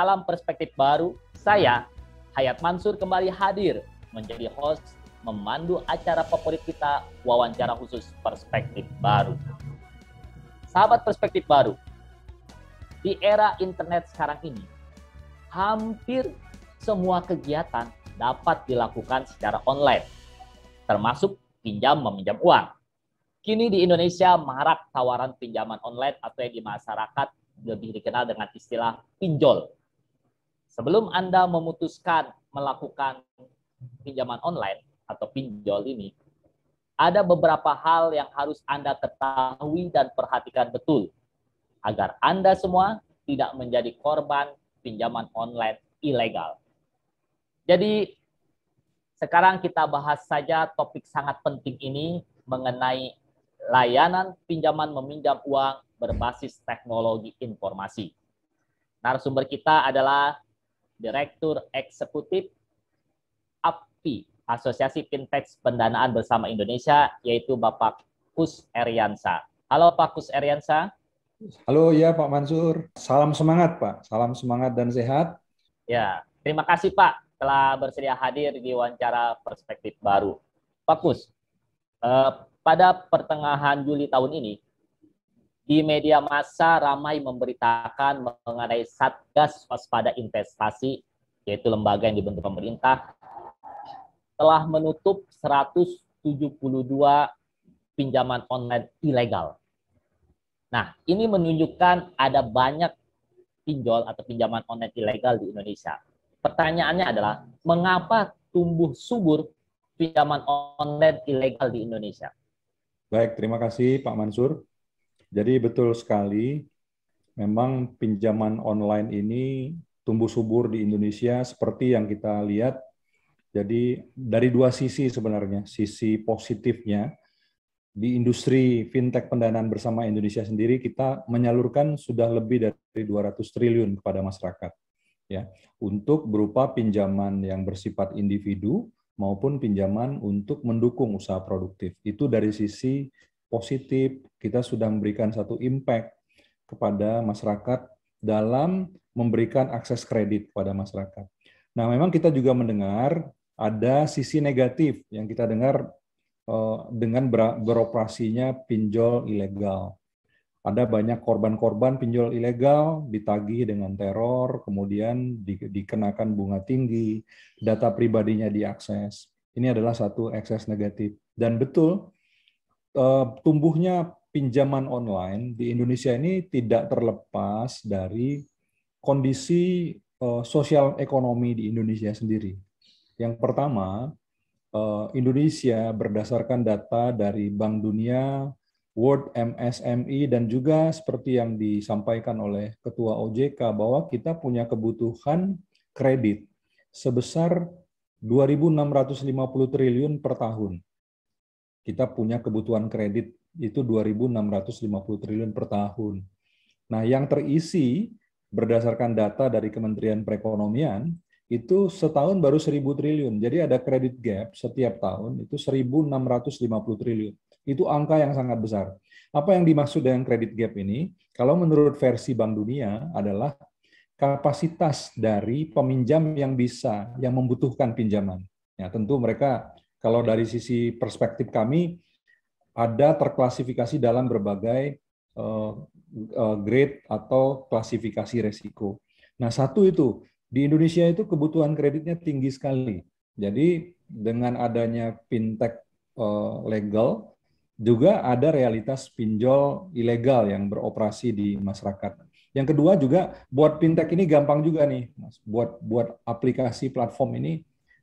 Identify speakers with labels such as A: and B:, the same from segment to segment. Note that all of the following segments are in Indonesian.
A: dalam perspektif baru, saya, Hayat Mansur kembali hadir menjadi host memandu acara favorit kita, wawancara khusus perspektif baru. Sahabat perspektif baru, di era internet sekarang ini, hampir semua kegiatan dapat dilakukan secara online, termasuk pinjam meminjam uang. Kini di Indonesia marak tawaran pinjaman online atau yang di masyarakat lebih dikenal dengan istilah pinjol Sebelum Anda memutuskan melakukan pinjaman online atau pinjol ini, ada beberapa hal yang harus Anda ketahui dan perhatikan betul agar Anda semua tidak menjadi korban pinjaman online ilegal. Jadi, sekarang kita bahas saja topik sangat penting ini mengenai layanan pinjaman meminjam uang berbasis teknologi informasi. Narasumber kita adalah Direktur Eksekutif API, Asosiasi Fintech Pendanaan Bersama Indonesia, yaitu Bapak Kus Eriansa. Halo Pak Kus Eriansa.
B: Halo ya Pak Mansur. Salam semangat Pak. Salam semangat dan sehat.
A: Ya, terima kasih Pak telah bersedia hadir di wawancara perspektif baru. Pak Kus, eh, pada pertengahan Juli tahun ini, di media massa ramai memberitakan mengenai Satgas Waspada Investasi, yaitu lembaga yang dibentuk pemerintah, telah menutup 172 pinjaman online ilegal. Nah, ini menunjukkan ada banyak pinjol atau pinjaman online ilegal di Indonesia. Pertanyaannya adalah, mengapa tumbuh subur pinjaman online ilegal di Indonesia?
B: Baik, terima kasih Pak Mansur. Jadi betul sekali, memang pinjaman online ini tumbuh subur di Indonesia seperti yang kita lihat. Jadi dari dua sisi sebenarnya, sisi positifnya di industri fintech pendanaan bersama Indonesia sendiri kita menyalurkan sudah lebih dari 200 triliun kepada masyarakat ya untuk berupa pinjaman yang bersifat individu maupun pinjaman untuk mendukung usaha produktif. Itu dari sisi positif, kita sudah memberikan satu impact kepada masyarakat dalam memberikan akses kredit kepada masyarakat. Nah, memang kita juga mendengar ada sisi negatif yang kita dengar eh, dengan beroperasinya pinjol ilegal. Ada banyak korban-korban pinjol ilegal ditagih dengan teror, kemudian dikenakan bunga tinggi, data pribadinya diakses. Ini adalah satu akses negatif. Dan betul, Eh, tumbuhnya pinjaman online di Indonesia ini tidak terlepas dari kondisi eh, sosial ekonomi di Indonesia sendiri. Yang pertama, eh, Indonesia berdasarkan data dari Bank Dunia, World MSME, dan juga seperti yang disampaikan oleh Ketua OJK bahwa kita punya kebutuhan kredit sebesar 2.650 triliun per tahun kita punya kebutuhan kredit itu 2.650 triliun per tahun. Nah, yang terisi berdasarkan data dari Kementerian Perekonomian itu setahun baru 1.000 triliun. Jadi ada kredit gap setiap tahun itu 1.650 triliun. Itu angka yang sangat besar. Apa yang dimaksud dengan kredit gap ini? Kalau menurut versi Bank Dunia adalah kapasitas dari peminjam yang bisa, yang membutuhkan pinjaman. Ya, tentu mereka kalau dari sisi perspektif kami, ada terklasifikasi dalam berbagai eh, eh, grade atau klasifikasi resiko. Nah, satu itu, di Indonesia itu kebutuhan kreditnya tinggi sekali. Jadi, dengan adanya fintech eh, legal, juga ada realitas pinjol ilegal yang beroperasi di masyarakat. Yang kedua juga buat fintech ini gampang juga nih, Mas. Buat buat aplikasi platform ini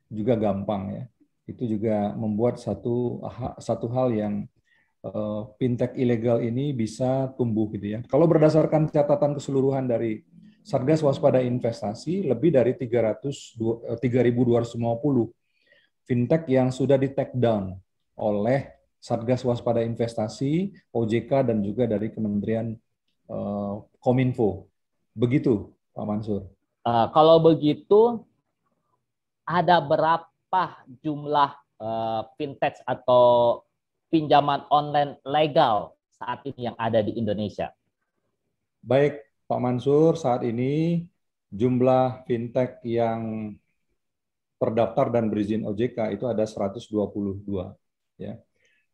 B: juga gampang ya itu juga membuat satu satu hal yang eh, fintech ilegal ini bisa tumbuh gitu ya. Kalau berdasarkan catatan keseluruhan dari Satgas Waspada Investasi lebih dari 300 3250 eh, fintech yang sudah di take down oleh Satgas Waspada Investasi, OJK dan juga dari Kementerian eh, Kominfo. Begitu, Pak Mansur.
A: Uh, kalau begitu ada berapa berapa jumlah uh, eh, fintech atau pinjaman online legal saat ini yang ada di Indonesia?
B: Baik, Pak Mansur, saat ini jumlah fintech yang terdaftar dan berizin OJK itu ada 122 ya.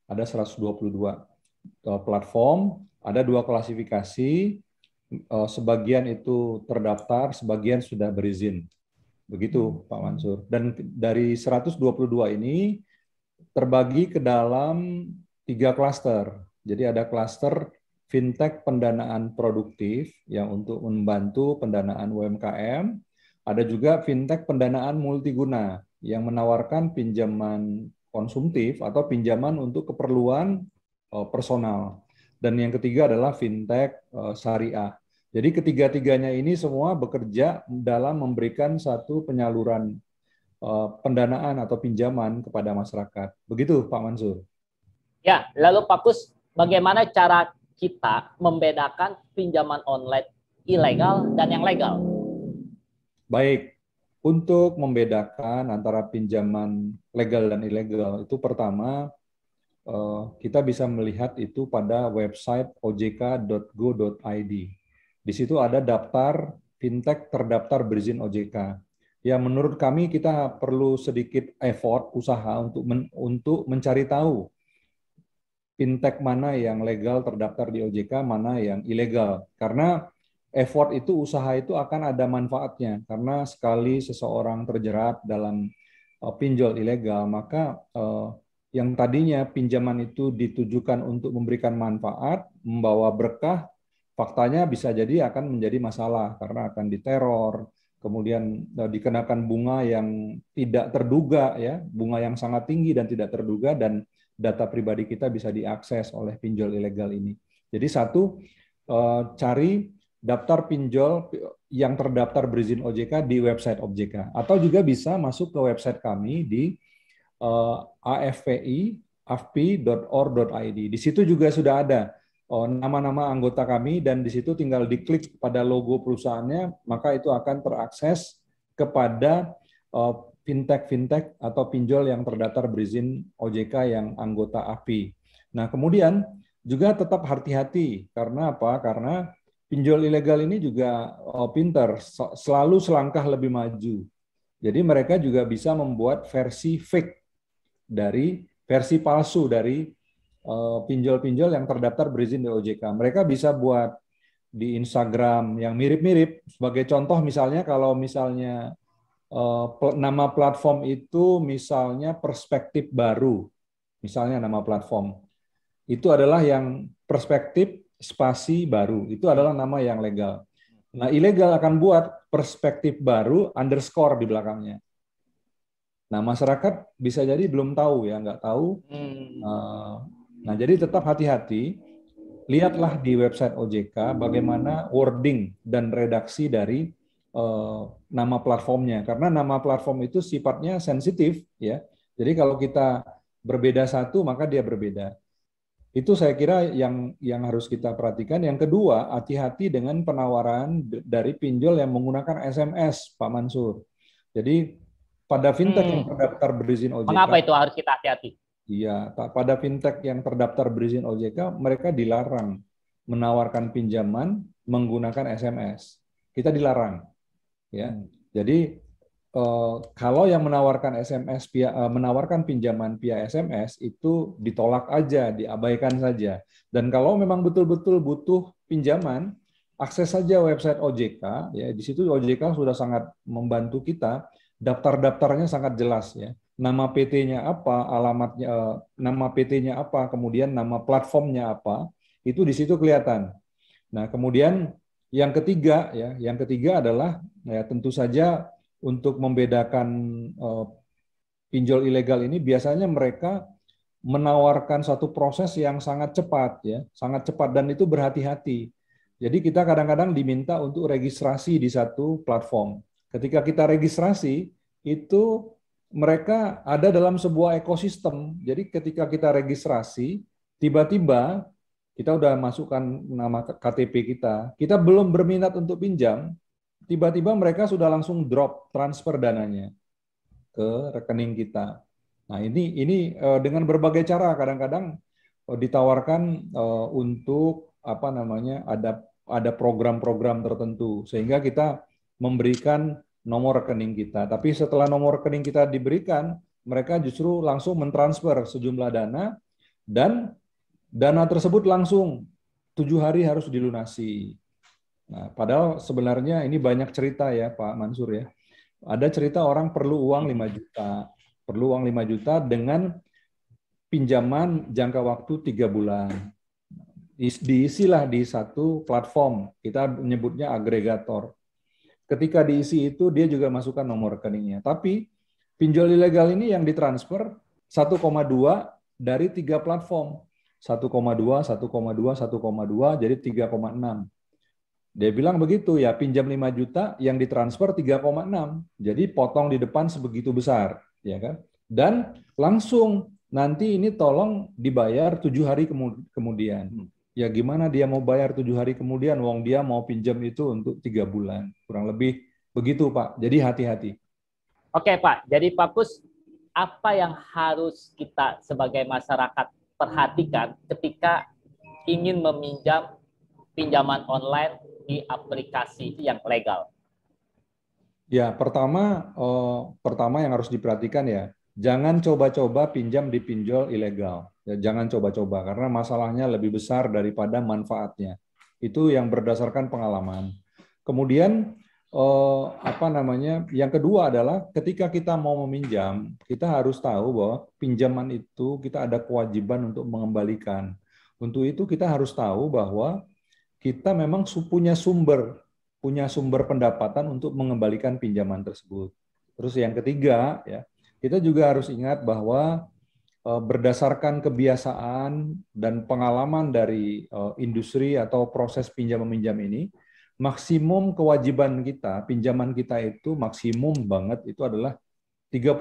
B: Ada 122 eh, platform, ada dua klasifikasi eh, sebagian itu terdaftar, sebagian sudah berizin Begitu hmm. Pak Mansur. Dan dari 122 ini terbagi ke dalam tiga klaster. Jadi ada klaster fintech pendanaan produktif yang untuk membantu pendanaan UMKM. Ada juga fintech pendanaan multiguna yang menawarkan pinjaman konsumtif atau pinjaman untuk keperluan eh, personal. Dan yang ketiga adalah fintech eh, syariah jadi ketiga-tiganya ini semua bekerja dalam memberikan satu penyaluran eh, pendanaan atau pinjaman kepada masyarakat. Begitu Pak Mansur.
A: Ya, lalu Pak Kus, bagaimana cara kita membedakan pinjaman online ilegal dan yang legal?
B: Baik, untuk membedakan antara pinjaman legal dan ilegal itu pertama eh, kita bisa melihat itu pada website ojk.go.id. Di situ ada daftar fintech terdaftar berizin OJK. Ya menurut kami kita perlu sedikit effort usaha untuk men, untuk mencari tahu fintech mana yang legal terdaftar di OJK, mana yang ilegal. Karena effort itu usaha itu akan ada manfaatnya. Karena sekali seseorang terjerat dalam uh, pinjol ilegal, maka eh, yang tadinya pinjaman itu ditujukan untuk memberikan manfaat, membawa berkah, faktanya bisa jadi akan menjadi masalah karena akan diteror, kemudian eh, dikenakan bunga yang tidak terduga ya, bunga yang sangat tinggi dan tidak terduga dan data pribadi kita bisa diakses oleh pinjol ilegal ini. Jadi satu eh, cari daftar pinjol yang terdaftar berizin OJK di website OJK atau juga bisa masuk ke website kami di eh, afpi.afpi.or.id. Di situ juga sudah ada Eh, nama-nama anggota kami dan di situ tinggal diklik pada logo perusahaannya, maka itu akan terakses kepada eh, fintech-fintech atau pinjol yang terdaftar berizin OJK yang anggota API. Nah, kemudian juga tetap hati-hati karena apa? Karena pinjol ilegal ini juga eh, pinter, selalu selangkah lebih maju. Jadi mereka juga bisa membuat versi fake dari versi palsu dari Eh, pinjol-pinjol yang terdaftar berizin di OJK. Mereka bisa buat di Instagram yang mirip-mirip. Sebagai contoh misalnya kalau misalnya eh, nama platform itu misalnya perspektif baru. Misalnya nama platform. Itu adalah yang perspektif spasi baru. Itu adalah nama yang legal. Nah, ilegal akan buat perspektif baru underscore di belakangnya. Nah, masyarakat bisa jadi belum tahu ya, nggak tahu hmm. Eh, Nah, jadi tetap hati-hati. Lihatlah di website OJK bagaimana wording dan redaksi dari uh, nama platformnya. Karena nama platform itu sifatnya sensitif, ya. Jadi kalau kita berbeda satu, maka dia berbeda. Itu saya kira yang yang harus kita perhatikan. Yang kedua, hati-hati dengan penawaran dari pinjol yang menggunakan SMS, Pak Mansur. Jadi pada fintech hmm. yang terdaftar berizin OJK. Mengapa itu
A: harus kita hati-hati?
B: Iya, Pak. pada fintech yang terdaftar berizin OJK, mereka dilarang menawarkan pinjaman menggunakan SMS. Kita dilarang. Ya. Hmm. Jadi eh, kalau yang menawarkan SMS eh, menawarkan pinjaman via SMS itu ditolak aja, diabaikan saja. Dan kalau memang betul-betul butuh pinjaman, akses saja website OJK ya. Di situ OJK sudah sangat membantu kita, daftar-daftarnya sangat jelas ya nama PT-nya apa, alamatnya, eh, nama PT-nya apa, kemudian nama platformnya apa, itu di situ kelihatan. Nah, kemudian yang ketiga ya, yang ketiga adalah ya, tentu saja untuk membedakan uh, pinjol ilegal ini biasanya mereka menawarkan satu proses yang sangat cepat ya, sangat cepat dan itu berhati-hati. Jadi kita kadang-kadang diminta untuk registrasi di satu platform. Ketika kita registrasi itu mereka ada dalam sebuah ekosistem. Jadi ketika kita registrasi, tiba-tiba kita udah masukkan nama KTP kita, kita belum berminat untuk pinjam, tiba-tiba mereka sudah langsung drop transfer dananya ke rekening kita. Nah ini ini eh, dengan berbagai cara kadang-kadang eh, ditawarkan eh, untuk apa namanya ada ada program-program tertentu sehingga kita memberikan nomor rekening kita. Tapi setelah nomor rekening kita diberikan, mereka justru langsung mentransfer sejumlah dana dan dana tersebut langsung tujuh hari harus dilunasi. Nah, padahal sebenarnya ini banyak cerita ya Pak Mansur ya. Ada cerita orang perlu uang 5 juta, perlu uang 5 juta dengan pinjaman jangka waktu tiga bulan. Nah, diisilah di satu platform, kita menyebutnya agregator Ketika diisi itu, dia juga masukkan nomor rekeningnya. Tapi pinjol ilegal ini yang ditransfer 1,2 dari tiga platform. 1,2, 1,2, 1,2, jadi 3,6. Dia bilang begitu, ya pinjam 5 juta, yang ditransfer 3,6. Jadi potong di depan sebegitu besar. ya kan? Dan langsung nanti ini tolong dibayar tujuh hari kemudian. Hmm ya gimana dia mau bayar tujuh hari kemudian wong dia mau pinjam itu untuk tiga bulan kurang lebih begitu pak jadi hati-hati
A: oke pak jadi pak Kus apa yang harus kita sebagai masyarakat perhatikan ketika ingin meminjam pinjaman online di aplikasi yang legal
B: ya pertama eh, pertama yang harus diperhatikan ya jangan coba-coba pinjam di pinjol ilegal Ya, jangan coba-coba karena masalahnya lebih besar daripada manfaatnya. Itu yang berdasarkan pengalaman. Kemudian eh, apa namanya? Yang kedua adalah ketika kita mau meminjam, kita harus tahu bahwa pinjaman itu kita ada kewajiban untuk mengembalikan. Untuk itu kita harus tahu bahwa kita memang punya sumber punya sumber pendapatan untuk mengembalikan pinjaman tersebut. Terus yang ketiga ya, kita juga harus ingat bahwa Eh, berdasarkan kebiasaan dan pengalaman dari eh, industri atau proses pinjam meminjam ini, maksimum kewajiban kita, pinjaman kita itu maksimum banget itu adalah 30%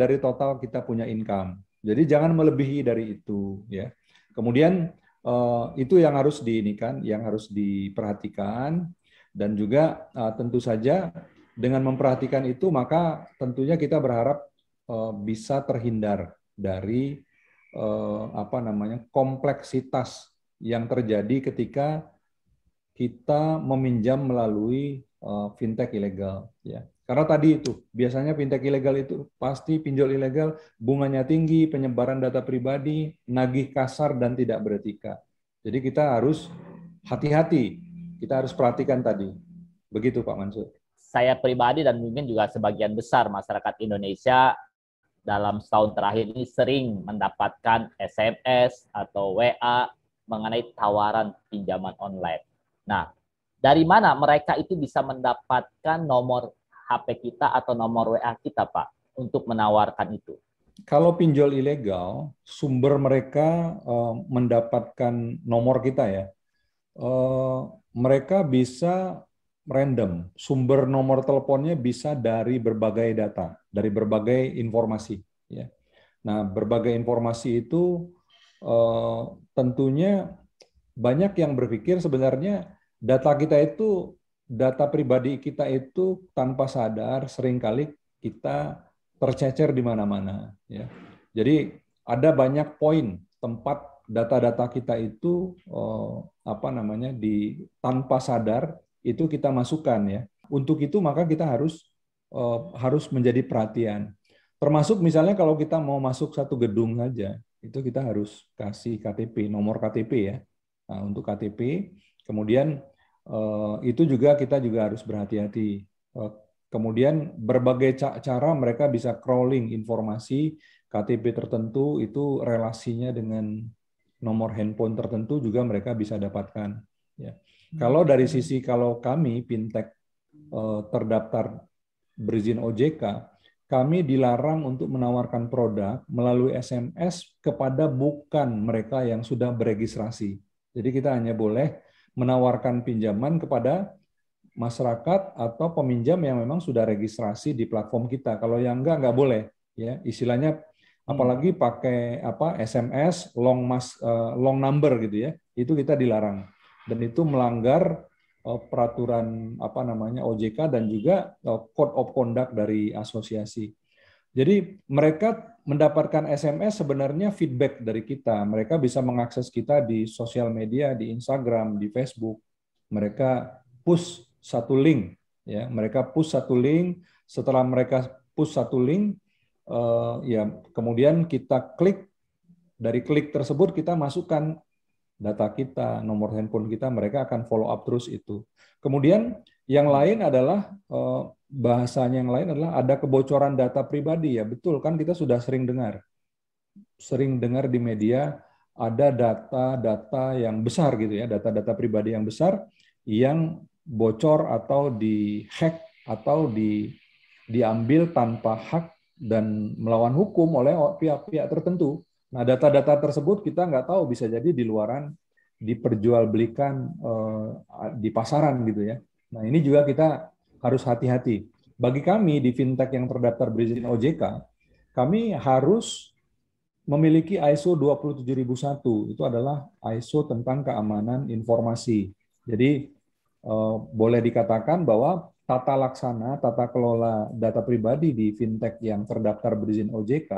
B: dari total kita punya income. Jadi jangan melebihi dari itu ya. Kemudian eh, itu yang harus di yang harus diperhatikan dan juga tentu saja dengan memperhatikan itu maka tentunya kita berharap bisa terhindar dari eh, apa namanya kompleksitas yang terjadi ketika kita meminjam melalui eh, fintech ilegal ya karena tadi itu biasanya fintech ilegal itu pasti pinjol ilegal bunganya tinggi penyebaran data pribadi nagih kasar dan tidak beretika jadi kita harus hati-hati kita harus perhatikan tadi begitu Pak Mansur
A: saya pribadi dan mungkin juga sebagian besar masyarakat Indonesia dalam setahun terakhir ini sering mendapatkan SMS atau WA mengenai tawaran pinjaman online. Nah, dari mana mereka itu bisa mendapatkan nomor HP kita atau nomor WA kita, Pak, untuk menawarkan itu?
B: Kalau pinjol ilegal, sumber mereka uh, mendapatkan nomor kita ya. Uh, mereka bisa random. Sumber nomor teleponnya bisa dari berbagai data, dari berbagai informasi. Ya. Nah, berbagai informasi itu eh, tentunya banyak yang berpikir sebenarnya data kita itu, data pribadi kita itu tanpa sadar seringkali kita tercecer di mana-mana. Ya. Jadi ada banyak poin tempat data-data kita itu eh, apa namanya di tanpa sadar itu kita masukkan ya. Untuk itu maka kita harus eh, harus menjadi perhatian. Termasuk misalnya kalau kita mau masuk satu gedung saja, itu kita harus kasih KTP, nomor KTP ya. Nah, untuk KTP, kemudian eh, itu juga kita juga harus berhati-hati. Eh, kemudian berbagai cara mereka bisa crawling informasi KTP tertentu itu relasinya dengan nomor handphone tertentu juga mereka bisa dapatkan. Ya. Kalau hmm. dari sisi kalau kami fintech eh, terdaftar berizin OJK, kami dilarang untuk menawarkan produk melalui SMS kepada bukan mereka yang sudah beregistrasi. Jadi kita hanya boleh menawarkan pinjaman kepada masyarakat atau peminjam yang memang sudah registrasi di platform kita. Kalau yang enggak enggak boleh ya. Istilahnya hmm. apalagi pakai apa SMS long mas eh, long number gitu ya. Itu kita dilarang dan itu melanggar eh, peraturan apa namanya OJK dan juga eh, code of conduct dari asosiasi. Jadi mereka mendapatkan SMS sebenarnya feedback dari kita. Mereka bisa mengakses kita di sosial media, di Instagram, di Facebook. Mereka push satu link, ya. Mereka push satu link. Setelah mereka push satu link, uh, ya kemudian kita klik. Dari klik tersebut kita masukkan data kita, nomor handphone kita, mereka akan follow up terus itu. Kemudian yang lain adalah eh, bahasanya yang lain adalah ada kebocoran data pribadi ya betul kan kita sudah sering dengar, sering dengar di media ada data-data yang besar gitu ya, data-data pribadi yang besar yang bocor atau di hack atau di diambil tanpa hak dan melawan hukum oleh pihak-pihak tertentu Nah, data-data tersebut kita nggak tahu bisa jadi di luaran diperjualbelikan eh, di pasaran gitu ya. Nah, ini juga kita harus hati-hati. Bagi kami di fintech yang terdaftar berizin OJK, kami harus memiliki ISO 27001. Itu adalah ISO tentang keamanan informasi. Jadi eh, boleh dikatakan bahwa tata laksana, tata kelola data pribadi di fintech yang terdaftar berizin OJK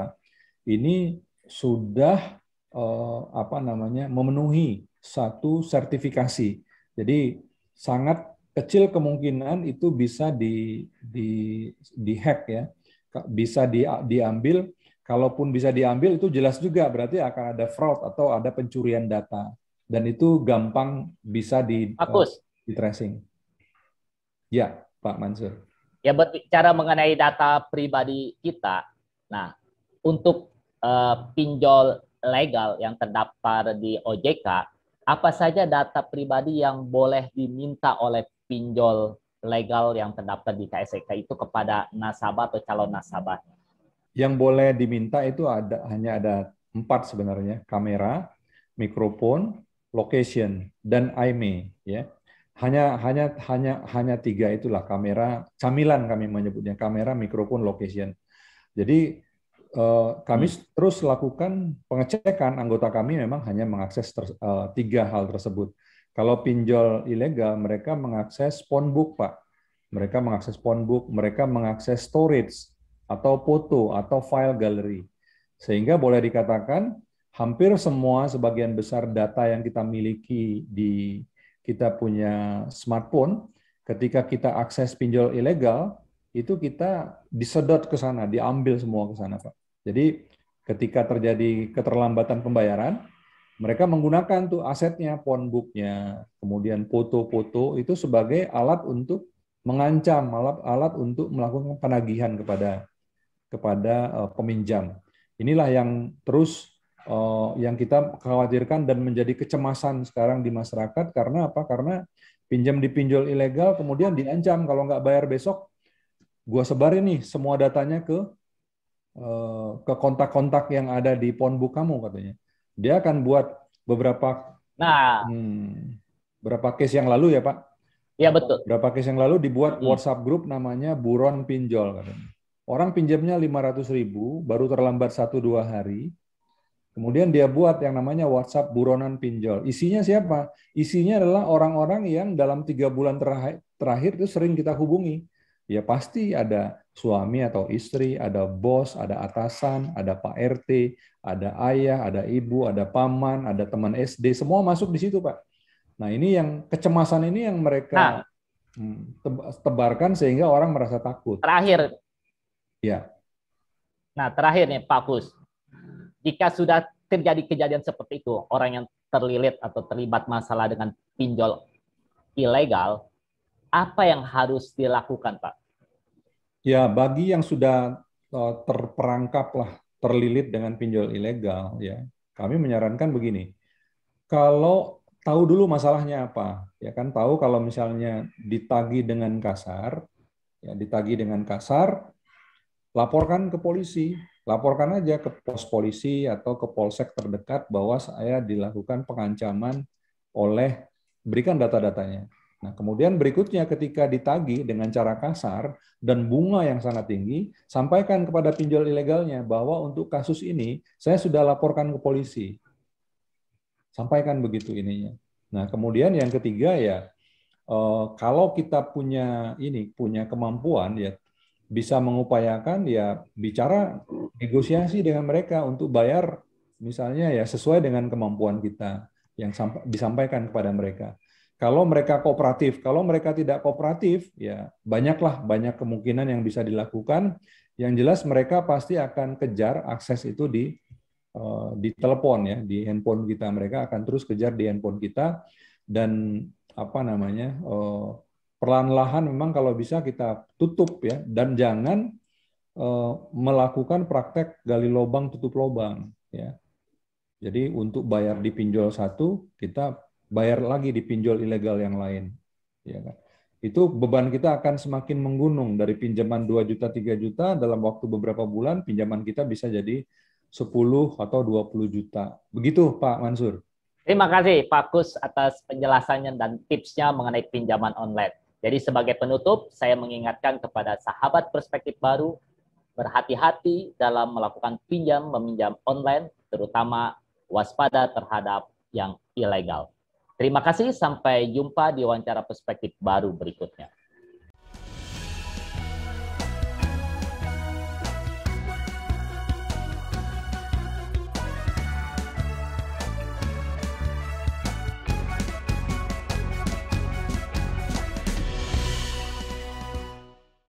B: ini sudah uh, apa namanya memenuhi satu sertifikasi. Jadi sangat kecil kemungkinan itu bisa di di di hack ya. Bisa di, diambil, kalaupun bisa diambil itu jelas juga berarti akan ada fraud atau ada pencurian data dan itu gampang bisa di eh, di tracing. Ya, Pak Mansur.
A: Ya berbicara mengenai data pribadi kita. Nah, untuk uh, pinjol legal yang terdaftar di OJK, apa saja data pribadi yang boleh diminta oleh pinjol legal yang terdaftar di KSEK e itu kepada nasabah atau calon nasabah?
B: Yang boleh diminta itu ada hanya ada empat sebenarnya, kamera, mikrofon, location, dan IME. Ya, hanya hanya hanya hanya tiga itulah kamera, camilan kami menyebutnya, kamera, mikrofon, location. Jadi Eh, kami hmm. terus lakukan pengecekan anggota kami memang hanya mengakses ter, uh, tiga hal tersebut. Kalau pinjol ilegal, mereka mengakses pawnbook, Pak. Mereka mengakses pawnbook, mereka mengakses storage atau foto atau file gallery. Sehingga boleh dikatakan hampir semua sebagian besar data yang kita miliki di kita punya smartphone, ketika kita akses pinjol ilegal, itu kita disedot ke sana, diambil semua ke sana, Pak. Jadi ketika terjadi keterlambatan pembayaran, mereka menggunakan tuh asetnya, phonebooknya, kemudian foto-foto itu sebagai alat untuk mengancam, alat alat untuk melakukan penagihan kepada kepada eh, peminjam. Inilah yang terus eh, yang kita khawatirkan dan menjadi kecemasan sekarang di masyarakat karena apa? Karena pinjam dipinjol ilegal kemudian diancam kalau nggak bayar besok gua sebarin nih semua datanya ke Eh, ke kontak-kontak yang ada di ponbu kamu katanya. Dia akan buat beberapa nah hmm, berapa case yang lalu ya Pak? ya betul. Berapa case yang lalu dibuat hmm. WhatsApp grup namanya buron pinjol katanya. Orang pinjamnya 500 ribu, baru terlambat satu dua hari. Kemudian dia buat yang namanya WhatsApp buronan pinjol. Isinya siapa? Isinya adalah orang-orang yang dalam tiga bulan terakhir, terakhir itu sering kita hubungi Ya pasti ada suami atau istri, ada bos, ada atasan, ada Pak RT, ada ayah, ada ibu, ada paman, ada teman SD, semua masuk di situ, Pak. Nah, ini yang kecemasan ini yang mereka nah, hmm, tebarkan sehingga orang merasa takut. Terakhir. Ya.
A: Nah, terakhir nih Pak Kus. Jika sudah terjadi kejadian seperti itu, orang yang terlilit atau terlibat masalah dengan pinjol ilegal, apa yang harus dilakukan, Pak?
B: Ya, bagi yang sudah e, terperangkap lah, terlilit dengan pinjol ilegal, ya kami menyarankan begini. Kalau tahu dulu masalahnya apa, ya kan tahu kalau misalnya ditagi dengan kasar, ya ditagi dengan kasar, laporkan ke polisi, laporkan aja ke pos polisi atau ke polsek terdekat bahwa saya dilakukan pengancaman oleh berikan data-datanya Nah, kemudian berikutnya ketika ditagi dengan cara kasar dan bunga yang sangat tinggi, sampaikan kepada pinjol ilegalnya bahwa untuk kasus ini saya sudah laporkan ke polisi. Sampaikan begitu ininya. Nah, kemudian yang ketiga ya eh, kalau kita punya ini punya kemampuan ya bisa mengupayakan ya bicara negosiasi dengan mereka untuk bayar misalnya ya sesuai dengan kemampuan kita yang disampaikan kepada mereka. Kalau mereka kooperatif, kalau mereka tidak kooperatif, ya banyaklah banyak kemungkinan yang bisa dilakukan. Yang jelas mereka pasti akan kejar akses itu di eh, di telepon ya, di handphone kita. Mereka akan terus kejar di handphone kita dan apa namanya eh, perlahan-lahan memang kalau bisa kita tutup ya dan jangan eh, melakukan praktek gali lubang tutup lubang ya. Jadi untuk bayar di pinjol satu kita bayar lagi di pinjol ilegal yang lain. Ya kan? Itu beban kita akan semakin menggunung dari pinjaman 2 juta, 3 juta dalam waktu beberapa bulan pinjaman kita bisa jadi 10 atau 20 juta. Begitu Pak Mansur.
A: Terima kasih Pak Kus atas penjelasannya dan tipsnya mengenai pinjaman online. Jadi sebagai penutup, saya mengingatkan kepada sahabat perspektif baru berhati-hati dalam melakukan pinjam meminjam online, terutama waspada terhadap yang ilegal. Terima kasih, sampai jumpa di wawancara perspektif baru berikutnya.